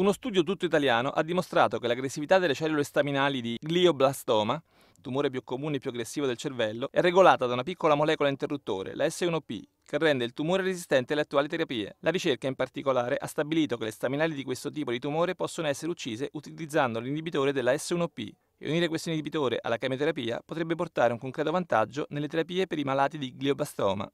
Uno studio tutto italiano ha dimostrato che l'aggressività delle cellule staminali di glioblastoma, tumore più comune e più aggressivo del cervello, è regolata da una piccola molecola interruttore, la S1P, che rende il tumore resistente alle attuali terapie. La ricerca in particolare ha stabilito che le staminali di questo tipo di tumore possono essere uccise utilizzando l'inibitore della S1P e unire questo inibitore alla chemioterapia potrebbe portare un concreto vantaggio nelle terapie per i malati di glioblastoma.